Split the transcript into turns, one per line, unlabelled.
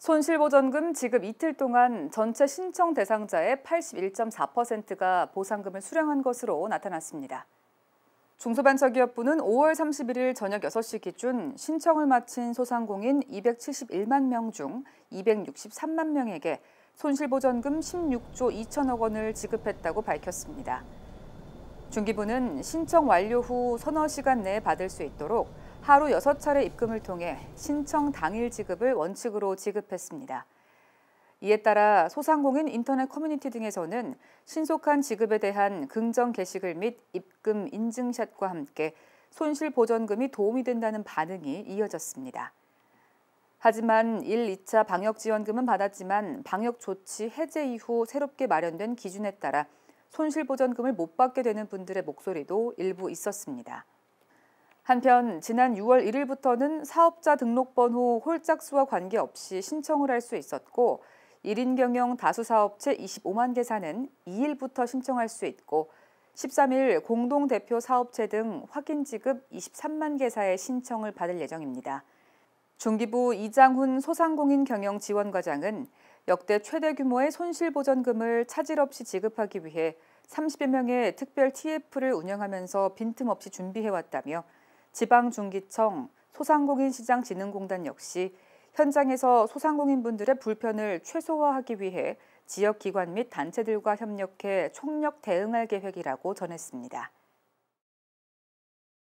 손실보전금 지급 이틀 동안 전체 신청 대상자의 81.4%가 보상금을 수령한 것으로 나타났습니다. 중소벤처기업부는 5월 31일 저녁 6시 기준 신청을 마친 소상공인 271만 명 중 263만 명에게 손실보전금 16조 2천억 원을 지급했다고 밝혔습니다. 중기부는 신청 완료 후 서너 시간 내에 받을 수 있도록 하루 6차례 입금을 통해 신청 당일 지급을 원칙으로 지급했습니다. 이에 따라 소상공인 인터넷 커뮤니티 등에서는 신속한 지급에 대한 긍정 게시글 및 입금 인증샷과 함께 손실 보전금이 도움이 된다는 반응이 이어졌습니다. 하지만 1, 2차 방역 지원금은 받았지만 방역 조치 해제 이후 새롭게 마련된 기준에 따라 손실 보전금을 못 받게 되는 분들의 목소리도 일부 있었습니다. 한편 지난 6월 1일부터는 사업자 등록번호 홀짝수와 관계없이 신청을 할 수 있었고 1인 경영 다수사업체 25만 개사는 2일부터 신청할 수 있고 13일 공동대표 사업체 등 확인 지급 23만 개사의 신청을 받을 예정입니다. 중기부 이장훈 소상공인 경영 지원과장은 역대 최대 규모의 손실보전금을 차질 없이 지급하기 위해 30여 명의 특별 TF를 운영하면서 빈틈없이 준비해왔다며 지방중기청, 소상공인시장진흥공단 역시 현장에서 소상공인분들의 불편을 최소화하기 위해 지역기관 및 단체들과 협력해 총력 대응할 계획이라고 전했습니다.